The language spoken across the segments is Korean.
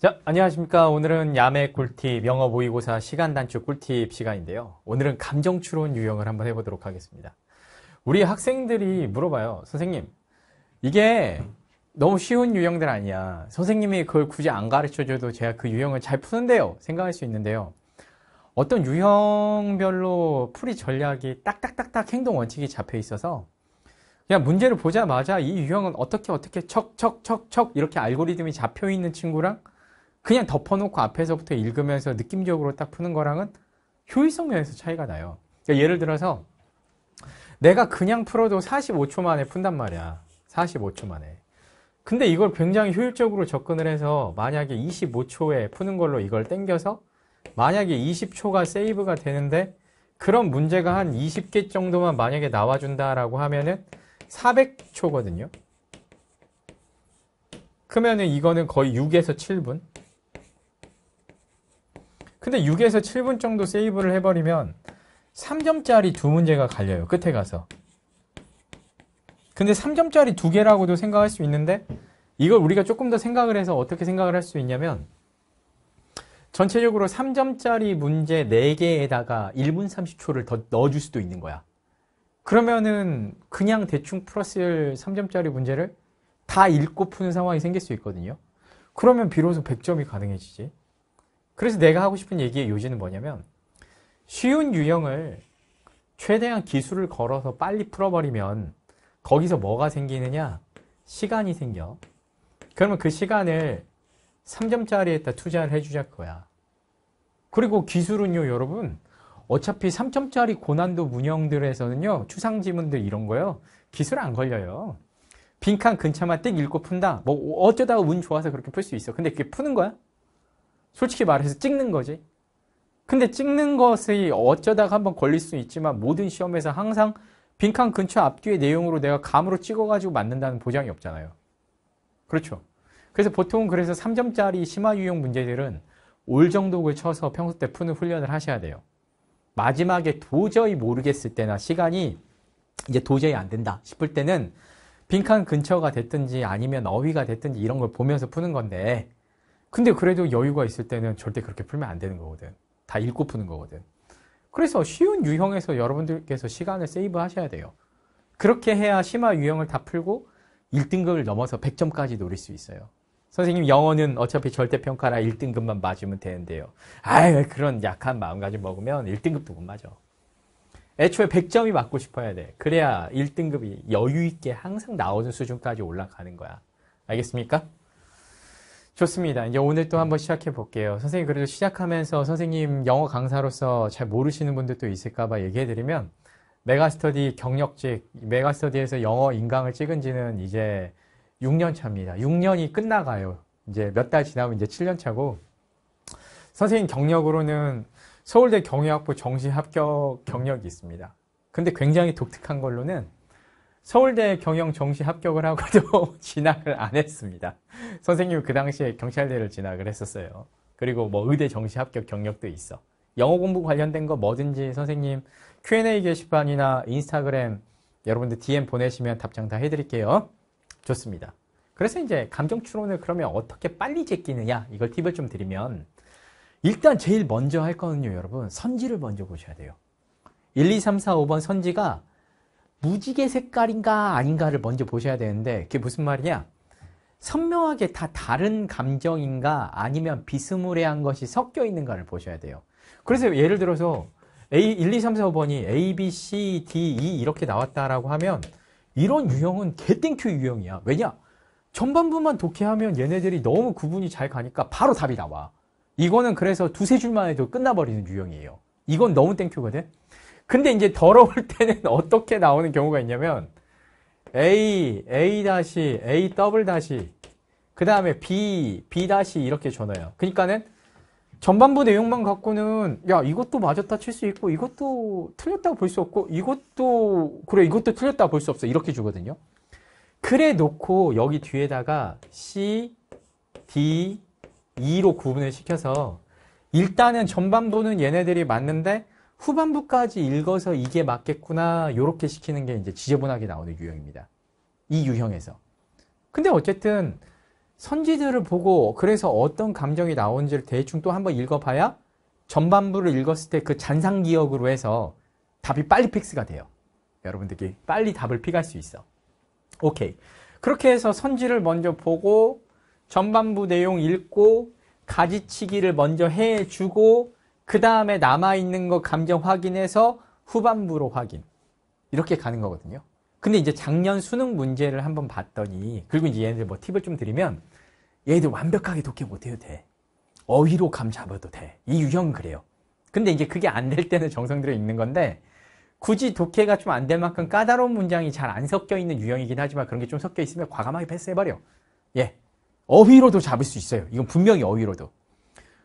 자, 안녕하십니까. 오늘은 야매 꿀팁, 영어 모의고사 시간 단축 꿀팁 시간인데요. 오늘은 감정 추론 유형을 한번 해보도록 하겠습니다. 우리 학생들이 물어봐요. 선생님, 이게 너무 쉬운 유형들 아니야. 선생님이 그걸 굳이 안 가르쳐줘도 제가 그 유형을 잘 푸는데요. 생각할 수 있는데요. 어떤 유형별로 풀이 전략이 딱딱딱딱 행동 원칙이 잡혀 있어서 그냥 문제를 보자마자 이 유형은 어떻게 어떻게 척척척척 이렇게 알고리즘이 잡혀 있는 친구랑 그냥 덮어놓고 앞에서부터 읽으면서 느낌적으로 딱 푸는 거랑은 효율성 면에서 차이가 나요. 그러니까 예를 들어서 내가 그냥 풀어도 45초 만에 푼단 말이야. 45초 만에. 근데 이걸 굉장히 효율적으로 접근을 해서 만약에 25초에 푸는 걸로 이걸 땡겨서 만약에 20초가 세이브가 되는데 그런 문제가 한 20개 정도만 만약에 나와준다라고 하면은 400초거든요. 그러면은 이거는 거의 6에서 7분. 근데 6에서 7분 정도 세이브를 해버리면 3점짜리 두 문제가 갈려요. 끝에 가서. 근데 3점짜리 두 개라고도 생각할 수 있는데 이걸 우리가 조금 더 생각을 해서 어떻게 생각을 할 수 있냐면 전체적으로 3점짜리 문제 4개에다가 1분 30초를 더 넣어줄 수도 있는 거야. 그러면은 그냥 대충 플러스 3점짜리 문제를 다 읽고 푸는 상황이 생길 수 있거든요. 그러면 비로소 100점이 가능해지지. 그래서 내가 하고 싶은 얘기의 요지는 뭐냐면 쉬운 유형을 최대한 기술을 걸어서 빨리 풀어버리면 거기서 뭐가 생기느냐? 시간이 생겨. 그러면 그 시간을 3점짜리에다 투자를 해주자 거야. 그리고 기술은요, 여러분. 어차피 3점짜리 고난도 문형들에서는요, 추상 지문들 이런 거요. 기술 안 걸려요. 빈칸 근처만 띡 읽고 푼다. 뭐 어쩌다가 운 좋아서 그렇게 풀 수 있어. 근데 그게 푸는 거야? 솔직히 말해서 찍는 거지. 근데 찍는 것이 어쩌다가 한번 걸릴 수 있지만 모든 시험에서 항상 빈칸 근처 앞뒤의 내용으로 내가 감으로 찍어가지고 맞는다는 보장이 없잖아요. 그렇죠. 그래서 보통 은 그래서 3점짜리 심화 유형 문제들은 올정도을 쳐서 평소 때 푸는 훈련을 하셔야 돼요. 마지막에 도저히 모르겠을 때나 시간이 이제 도저히 안 된다 싶을 때는 빈칸 근처가 됐든지 아니면 어휘가 됐든지 이런 걸 보면서 푸는 건데 근데 그래도 여유가 있을 때는 절대 그렇게 풀면 안 되는 거거든. 다 읽고 푸는 거거든. 그래서 쉬운 유형에서 여러분들께서 시간을 세이브 하셔야 돼요. 그렇게 해야 심화 유형을 다 풀고 1등급을 넘어서 100점까지 노릴 수 있어요. 선생님 영어는 어차피 절대평가라 1등급만 맞으면 되는데요. 아유 그런 약한 마음가짐 먹으면 1등급도 못 맞아. 애초에 100점이 맞고 싶어야 돼. 그래야 1등급이 여유있게 항상 나오는 수준까지 올라가는 거야. 알겠습니까? 좋습니다. 이제 오늘 또 한번 시작해 볼게요. 선생님, 그래도 시작하면서 선생님 영어 강사로서 잘 모르시는 분들도 있을까봐 얘기해 드리면, 메가스터디 경력직, 메가스터디에서 영어 인강을 찍은 지는 이제 6년 차입니다. 6년이 끝나가요. 이제 몇 달 지나면 이제 7년 차고, 선생님 경력으로는 서울대 경영학부 정시 합격 경력이 있습니다. 근데 굉장히 독특한 걸로는 서울대 경영 정시 합격을 하고도 진학을 안 했습니다. 선생님 그 당시에 경찰대를 진학을 했었어요. 그리고 뭐 의대 정시 합격 경력도 있어. 영어 공부 관련된 거 뭐든지 선생님 Q&A 게시판이나 인스타그램 여러분들 DM 보내시면 답장 다 해드릴게요. 좋습니다. 그래서 이제 감정 추론을 그러면 어떻게 빨리 제끼느냐 이걸 팁을 좀 드리면 일단 제일 먼저 할 거는요 여러분 선지를 먼저 보셔야 돼요. 1, 2, 3, 4, 5번 선지가 무지개 색깔인가 아닌가를 먼저 보셔야 되는데 그게 무슨 말이냐? 선명하게 다 다른 감정인가 아니면 비스무리한 것이 섞여 있는가를 보셔야 돼요. 그래서 예를 들어서 A 1, 2, 3, 4, 5번이 A, B, C, D, E 이렇게 나왔다라고 하면 이런 유형은 개땡큐 유형이야. 왜냐? 전반부만 독해하면 얘네들이 너무 구분이 잘 가니까 바로 답이 나와. 이거는 그래서 두세 줄만 해도 끝나버리는 유형이에요. 이건 너무 땡큐거든. 근데 이제 더러울 때는 어떻게 나오는 경우가 있냐면 A, A 다시, A 더블 다시, 그 다음에 B, B 다시 이렇게 전화해요 그러니까는 전반부 내용만 갖고는 야 이것도 맞았다 칠 수 있고 이것도 틀렸다 고볼 수 없고 이것도 그래 이것도 틀렸다 고볼 수 없어 이렇게 주거든요. 그래 놓고 여기 뒤에다가 C, D, E로 구분을 시켜서 일단은 전반부는 얘네들이 맞는데 후반부까지 읽어서 이게 맞겠구나 요렇게 시키는 게 이제 지저분하게 나오는 유형입니다. 이 유형에서. 근데 어쨌든 선지들을 보고 그래서 어떤 감정이 나온지를 대충 또 한번 읽어봐야 전반부를 읽었을 때 그 잔상 기억으로 해서 답이 빨리 픽스가 돼요. 여러분들께 빨리 답을 픽할 수 있어. 오케이. 그렇게 해서 선지를 먼저 보고 전반부 내용 읽고 가지치기를 먼저 해주고 그 다음에 남아있는 거 감정 확인해서 후반부로 확인. 이렇게 가는 거거든요. 근데 이제 작년 수능 문제를 한번 봤더니, 그리고 이제 얘네들 뭐 팁을 좀 드리면, 얘들 네 완벽하게 독해 못해도 돼. 어휘로 감 잡아도 돼. 이 유형 은 그래요. 근데 이제 그게 안 될 때는 정성들어 읽는 건데, 굳이 독해가 좀 안 될 만큼 까다로운 문장이 잘 안 섞여 있는 유형이긴 하지만 그런 게 좀 섞여 있으면 과감하게 패스해버려. 예. 어휘로도 잡을 수 있어요. 이건 분명히 어휘로도.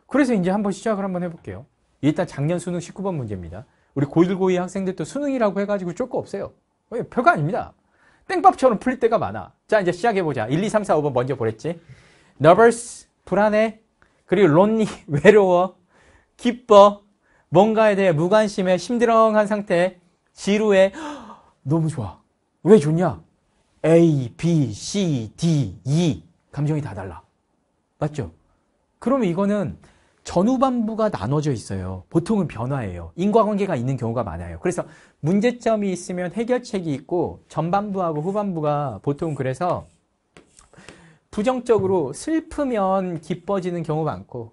그래서 이제 한번 시작을 한번 해볼게요. 일단 작년 수능 19번 문제입니다. 우리 고1, 고2 학생들도 수능이라고 해가지고 쫄 거 없어요. 예, 별거 아닙니다. 땡밥처럼 풀릴 때가 많아. 자, 이제 시작해보자. 1, 2, 3, 4, 5번 먼저 보랬지. nervous, 불안해. 그리고 lonely, 외로워. 기뻐. 뭔가에 대해 무관심해. 심드렁한 상태. 지루해. 너무 좋아. 왜 좋냐? A, B, C, D, E. 감정이 다 달라. 맞죠? 그러면 이거는 전후반부가 나눠져 있어요. 보통은 변화예요. 인과관계가 있는 경우가 많아요. 그래서 문제점이 있으면 해결책이 있고 전반부하고 후반부가 보통 그래서 부정적으로 슬프면 기뻐지는 경우 많고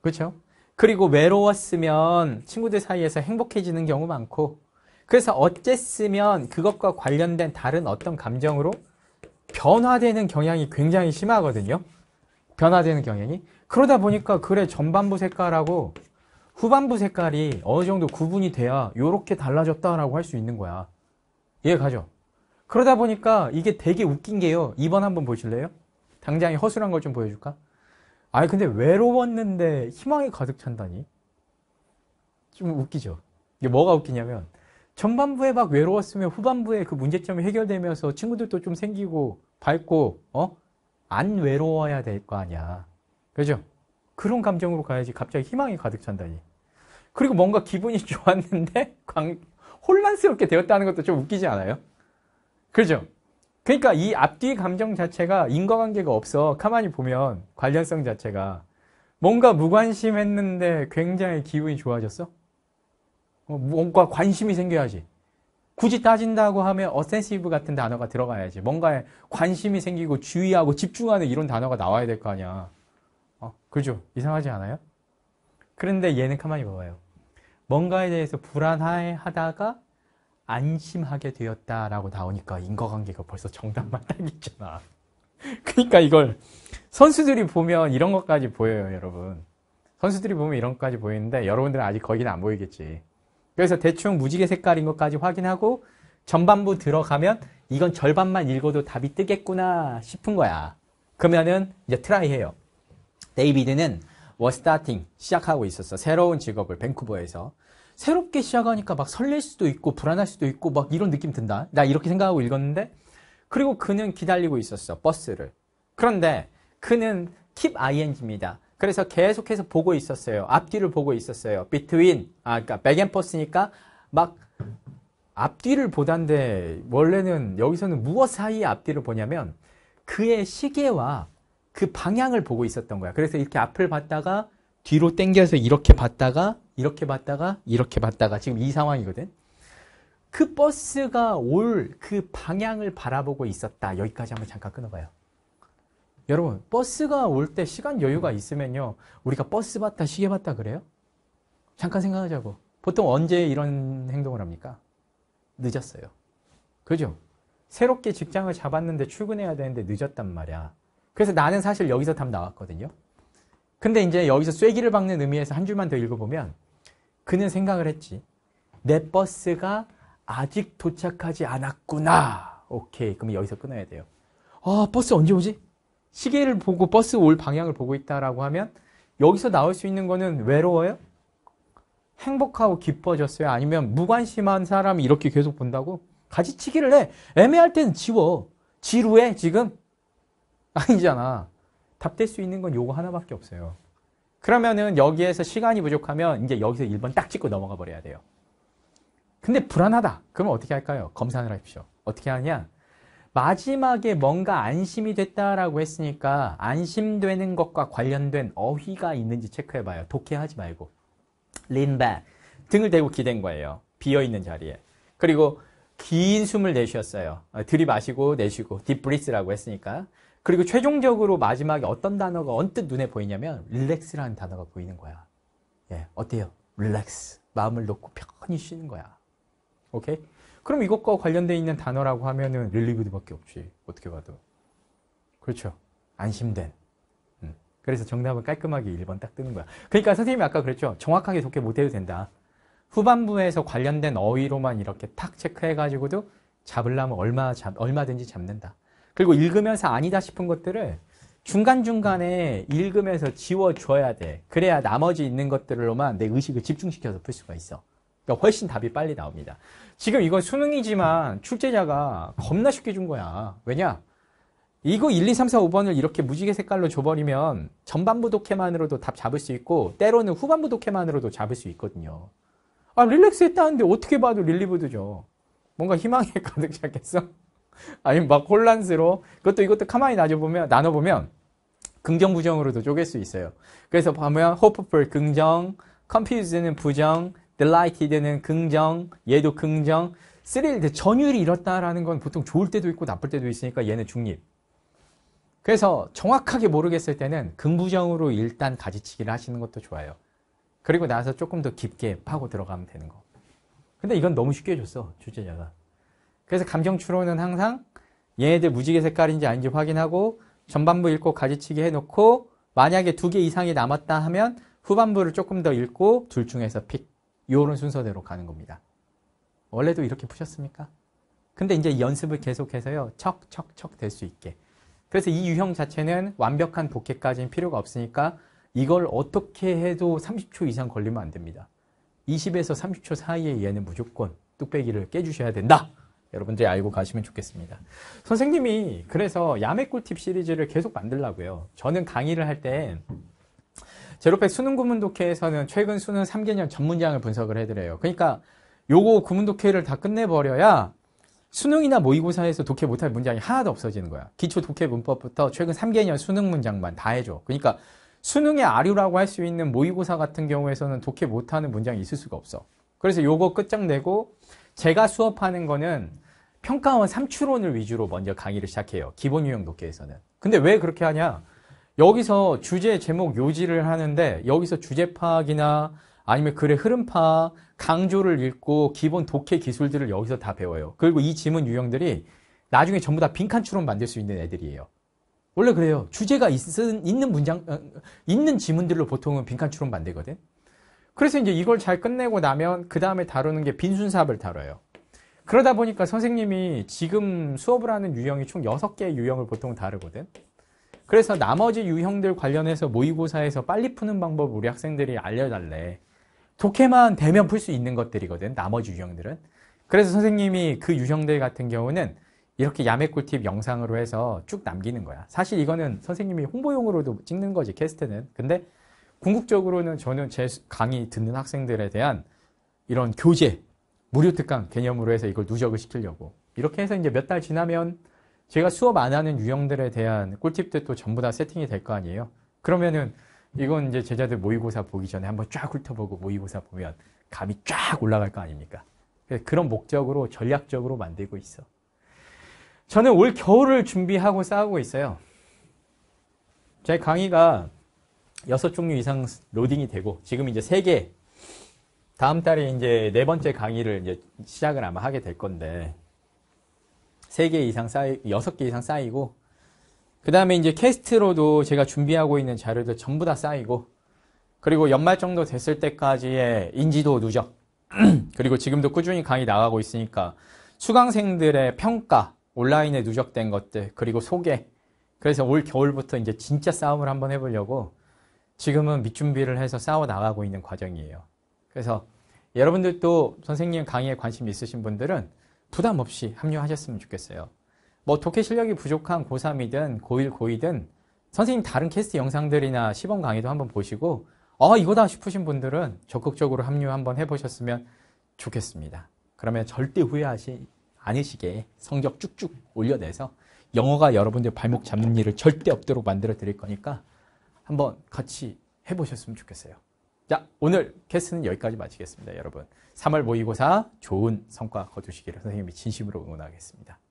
그렇죠? 그리고 외로웠으면 친구들 사이에서 행복해지는 경우 많고 그래서 어쨌으면 그것과 관련된 다른 어떤 감정으로 변화되는 경향이 굉장히 심하거든요. 변화되는 경향이. 그러다 보니까 글의 전반부 색깔하고 후반부 색깔이 어느 정도 구분이 돼야 이렇게 달라졌다라고 할 수 있는 거야. 이해 가죠? 그러다 보니까 이게 되게 웃긴 게요. 이번 한번 보실래요? 당장에 허술한 걸 좀 보여줄까? 아니 근데 외로웠는데 희망이 가득 찬다니? 좀 웃기죠? 이게 뭐가 웃기냐면 전반부에 막 외로웠으면 후반부에 그 문제점이 해결되면서 친구들도 좀 생기고 밝고 어? 안 외로워야 될 거 아니야. 그죠? 그런 감정으로 가야지 갑자기 희망이 가득 찬다니. 그리고 뭔가 기분이 좋았는데 광, 혼란스럽게 되었다는 것도 좀 웃기지 않아요? 그죠? 그러니까 이 앞뒤 감정 자체가 인과관계가 없어 가만히 보면 관련성 자체가 뭔가 무관심했는데 굉장히 기분이 좋아졌어? 뭐, 뭔가 관심이 생겨야지. 굳이 따진다고 하면 어센시브 같은 단어가 들어가야지. 뭔가에 관심이 생기고 주의하고 집중하는 이런 단어가 나와야 될 거 아니야. 어, 그죠? 이상하지 않아요? 그런데 얘는 가만히 봐봐요. 뭔가에 대해서 불안하다가 해 안심하게 되었다라고 나오니까 인과관계가 벌써 정답만 딱 있잖아. 그러니까 이걸 선수들이 보면 이런 것까지 보여요, 여러분. 선수들이 보면 이런 것까지 보이는데 여러분들은 아직 거기는 안 보이겠지. 그래서 대충 무지개 색깔인 것까지 확인하고 전반부 들어가면 이건 절반만 읽어도 답이 뜨겠구나 싶은 거야. 그러면은 이제 트라이 해요. 데이비드는 워스타팅 시작하고 있었어. 새로운 직업을 밴쿠버에서. 새롭게 시작하니까 막 설렐 수도 있고 불안할 수도 있고 막 이런 느낌 든다. 나 이렇게 생각하고 읽었는데 그리고 그는 기다리고 있었어. 버스를. 그런데 그는 keep ing입니다. 그래서 계속해서 보고 있었어요. 앞뒤를 보고 있었어요. between 아 그러니까 백앤퍼스니까 막 앞뒤를 보던데 원래는 여기서는 무엇 사이에 앞뒤를 보냐면 그의 시계와 그 방향을 보고 있었던 거야. 그래서 이렇게 앞을 봤다가 뒤로 당겨서 이렇게 봤다가 이렇게 봤다가 이렇게 봤다가 지금 이 상황이거든. 그 버스가 올 그 방향을 바라보고 있었다. 여기까지 한번 잠깐 끊어봐요. 여러분 버스가 올 때 시간 여유가 있으면요. 우리가 버스 봤다 시계 봤다 그래요? 잠깐 생각하자고. 보통 언제 이런 행동을 합니까? 늦었어요. 그죠? 새롭게 직장을 잡았는데 출근해야 되는데 늦었단 말이야. 그래서 나는 사실 여기서 답 나왔거든요. 근데 이제 여기서 쐐기를 박는 의미에서 한 줄만 더 읽어보면 그는 생각을 했지. 내 버스가 아직 도착하지 않았구나. 오케이. 그럼 여기서 끊어야 돼요. 아, 버스 언제 오지? 시계를 보고 버스 올 방향을 보고 있다라고 하면 여기서 나올 수 있는 거는 외로워요? 행복하고 기뻐졌어요? 아니면 무관심한 사람이 이렇게 계속 본다고? 가지 치기를 해. 애매할 때는 지워. 지루해, 지금. 아니잖아. 답될 수 있는 건 요거 하나밖에 없어요. 그러면은 여기에서 시간이 부족하면 이제 여기서 1번 딱 찍고 넘어가 버려야 돼요. 근데 불안하다. 그러면 어떻게 할까요? 검산을 하십시오. 어떻게 하냐? 마지막에 뭔가 안심이 됐다라고 했으니까 안심되는 것과 관련된 어휘가 있는지 체크해봐요. 독해하지 말고. lean back. 등을 대고 기댄 거예요. 비어있는 자리에. 그리고 긴 숨을 내쉬었어요. 어, 들이마시고 내쉬고 딥브리스라고 했으니까 그리고 최종적으로 마지막에 어떤 단어가 언뜻 눈에 보이냐면 릴렉스라는 단어가 보이는 거야. 예, 어때요? 릴렉스. 마음을 놓고 편히 쉬는 거야. 오케이? 그럼 이것과 관련되어 있는 단어라고 하면은 릴리브드밖에 없지. 어떻게 봐도. 그렇죠. 안심된. 음. 그래서 정답은 깔끔하게 1번 딱 뜨는 거야. 그러니까 선생님이 아까 그랬죠. 정확하게 독해 못해도 된다. 후반부에서 관련된 어휘로만 이렇게 탁 체크해가지고도 잡으려면 얼마, 잡, 얼마든지 잡는다. 그리고 읽으면서 아니다 싶은 것들을 중간중간에 읽으면서 지워줘야 돼. 그래야 나머지 있는 것들로만 내 의식을 집중시켜서 풀 수가 있어. 그러니까 훨씬 답이 빨리 나옵니다. 지금 이건 수능이지만 출제자가 겁나 쉽게 준 거야. 왜냐? 이거 1, 2, 3, 4, 5번을 이렇게 무지개 색깔로 줘버리면 전반부 독해만으로도 답 잡을 수 있고 때로는 후반부 독해만으로도 잡을 수 있거든요. 아 릴렉스 했다는데 어떻게 봐도 릴리브드죠. 뭔가 희망에 가득 차겠어? 아니면 막 혼란스러워. 그것도 이것도 가만히 나눠보면, 나눠보면 긍정 부정으로도 쪼갤 수 있어요. 그래서 보면 hopeful 긍정, confused는 부정, delighted는 긍정, 얘도 긍정, thrilled 전율이 이렇다라는 건 보통 좋을 때도 있고 나쁠 때도 있으니까 얘는 중립. 그래서 정확하게 모르겠을 때는 긍부정으로 일단 가지치기를 하시는 것도 좋아요. 그리고 나서 조금 더 깊게 파고 들어가면 되는 거. 근데 이건 너무 쉽게 해줬어, 주제자가. 그래서 감정추론은 항상 얘네들 무지개 색깔인지 아닌지 확인하고 전반부 읽고 가지치기 해놓고 만약에 두 개 이상이 남았다 하면 후반부를 조금 더 읽고 둘 중에서 픽 요런 순서대로 가는 겁니다. 원래도 이렇게 푸셨습니까? 근데 이제 연습을 계속해서요. 척척척 될 수 있게. 그래서 이 유형 자체는 완벽한 복해까지는 필요가 없으니까 이걸 어떻게 해도 30초 이상 걸리면 안 됩니다. 20에서 30초 사이에 얘는 무조건 뚝배기를 깨주셔야 된다. 여러분들이 알고 가시면 좋겠습니다. 선생님이 그래서 야매 꿀팁 시리즈를 계속 만들라고요. 저는 강의를 할 때 제로팩 수능 구문독해에서는 최근 수능 3개년 전문장을 분석을 해드려요. 그러니까 요거 구문독해를 다 끝내버려야 수능이나 모의고사에서 독해 못할 문장이 하나도 없어지는 거야. 기초 독해 문법부터 최근 3개년 수능 문장만 다 해줘. 그러니까 수능의 아류라고 할 수 있는 모의고사 같은 경우에서는 독해 못하는 문장이 있을 수가 없어. 그래서 요거 끝장내고 제가 수업하는 거는 평가원 3추론을 위주로 먼저 강의를 시작해요. 기본 유형 독해에서는. 근데 왜 그렇게 하냐? 여기서 주제 제목 요지를 하는데 여기서 주제 파악이나 아니면 글의 흐름 파악, 강조를 읽고 기본 독해 기술들을 여기서 다 배워요. 그리고 이 지문 유형들이 나중에 전부 다 빈칸 추론 만들 수 있는 애들이에요. 원래 그래요. 주제가 있, 는 문장, 어, 있는 지문들로 보통은 빈칸 추론 만들거든. 그래서 이제 이걸 잘 끝내고 나면 그 다음에 다루는 게 빈순사업을 다뤄요. 그러다 보니까 선생님이 지금 수업을 하는 유형이 총 6개의 유형을 보통 다루거든. 그래서 나머지 유형들 관련해서 모의고사에서 빨리 푸는 방법 우리 학생들이 알려달래. 독해만 대면풀 수 있는 것들이거든, 나머지 유형들은. 그래서 선생님이 그 유형들 같은 경우는 이렇게 야매 꿀팁 영상으로 해서 쭉 남기는 거야. 사실 이거는 선생님이 홍보용으로도 찍는 거지, 캐스트는. 근데 궁극적으로는 저는 제 강의 듣는 학생들에 대한 이런 교재, 무료 특강 개념으로 해서 이걸 누적을 시키려고. 이렇게 해서 이제 몇 달 지나면 제가 수업 안 하는 유형들에 대한 꿀팁들도 전부 다 세팅이 될 거 아니에요. 그러면은 이건 이제 제자들 모의고사 보기 전에 한번 쫙 훑어보고 모의고사 보면 감이 쫙 올라갈 거 아닙니까? 그런 목적으로 전략적으로 만들고 있어. 저는 올 겨울을 준비하고 싸우고 있어요. 제 강의가 여섯 종류 이상 로딩이 되고 지금 이제 세 개 다음 달에 이제 네 번째 강의를 이제 시작을 아마 하게 될 건데 세 개 이상 쌓이 여섯 개 이상 쌓이고 그 다음에 이제 캐스트로도 제가 준비하고 있는 자료들 전부 다 쌓이고 그리고 연말 정도 됐을 때까지의 인지도 누적 그리고 지금도 꾸준히 강의 나가고 있으니까 수강생들의 평가 온라인에 누적된 것들 그리고 소개 그래서 올 겨울부터 이제 진짜 싸움을 한번 해보려고 지금은 밑준비를 해서 싸워 나가고 있는 과정이에요. 그래서 여러분들도 선생님 강의에 관심 있으신 분들은 부담 없이 합류하셨으면 좋겠어요. 뭐 독해 실력이 부족한 고3이든 고1, 고2든 선생님 다른 캐스트 영상들이나 시범 강의도 한번 보시고 아 이거다 싶으신 분들은 적극적으로 합류 한번 해보셨으면 좋겠습니다. 그러면 절대 후회하시 아니시게 성적 쭉쭉 올려내서 영어가 여러분들 발목 잡는 일을 절대 없도록 만들어 드릴 거니까 한번 같이 해보셨으면 좋겠어요. 자, 오늘 캐스는 여기까지 마치겠습니다, 여러분. 3월 모의고사 좋은 성과 거두시기를 선생님이 진심으로 응원하겠습니다.